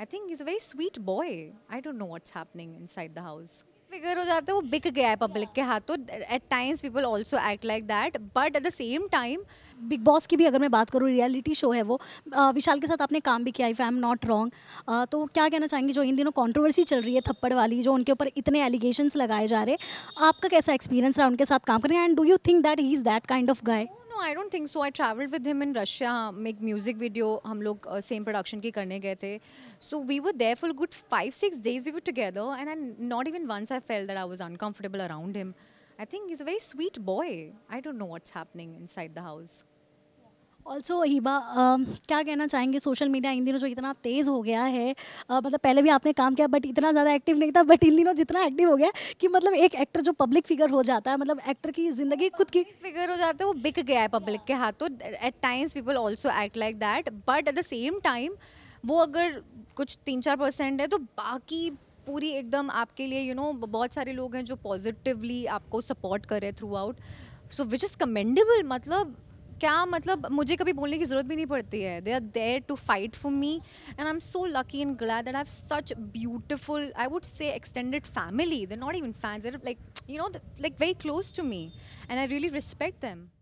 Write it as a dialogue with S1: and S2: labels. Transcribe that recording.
S1: I think is a very sweet boy I don't know what's happening inside the house figure हो जाते वो
S2: बिक गया है पब्लिक के हाथों at times people also act like that but at the same time Bigg Boss की भी अगर मैं बात करूँ रियलिटी शो है वो विशाल के साथ आपने काम भी किया if I am not wrong तो क्या कहना चाहेंगे जो इन दिनों कंट्रोवर्सी चल रही है थप्पड़ वाली जो उनके ऊपर इतने एलिगेशंस लगाए जा रहे आपका कैसा एक्सपीरियंस रहा उनके साथ काम करने and do you think that he is that kind of guy
S1: I don't think so. I traveled with him in Russia, make music video. हम लोग same production So we were there for good five six days. We were together, and not even once I felt that I was uncomfortable around him. I think he's a very sweet boy. I don't know what's happening inside the house.
S2: Also Hiba um, क्या कहना चाहेंगे social media इन दिनों जो इतना तेज़ हो गया है uh, मतलब पहले भी आपने काम किया बट इतना ज़्यादा एक्टिव नहीं था बट इन दिनों जितना एक्टिव हो गया कि मतलब एक एक्टर जो पब्लिक फिगर हो जाता है मतलब एक्टर की ज़िंदगी खुद की फिगर हो जाता है वो बिक गया है पब्लिक के हाथों at times people also act like that but at the same time वो अगर
S1: कुछ तीन चार परसेंट है तो बाकी पूरी एकदम आपके लिए यू you नो know, बहुत सारे लोग हैं जो पॉजिटिवली आपको सपोर्ट कर रहे हैं throughout so which is commendable मतलब क्या मतलब मुझे कभी बोलने की ज़रूरत भी नहीं पड़ती है they are there to fight for me and I am so lucky and glad that I have such beautiful I would say extended family they not even fans like you know like very close to me and I really respect them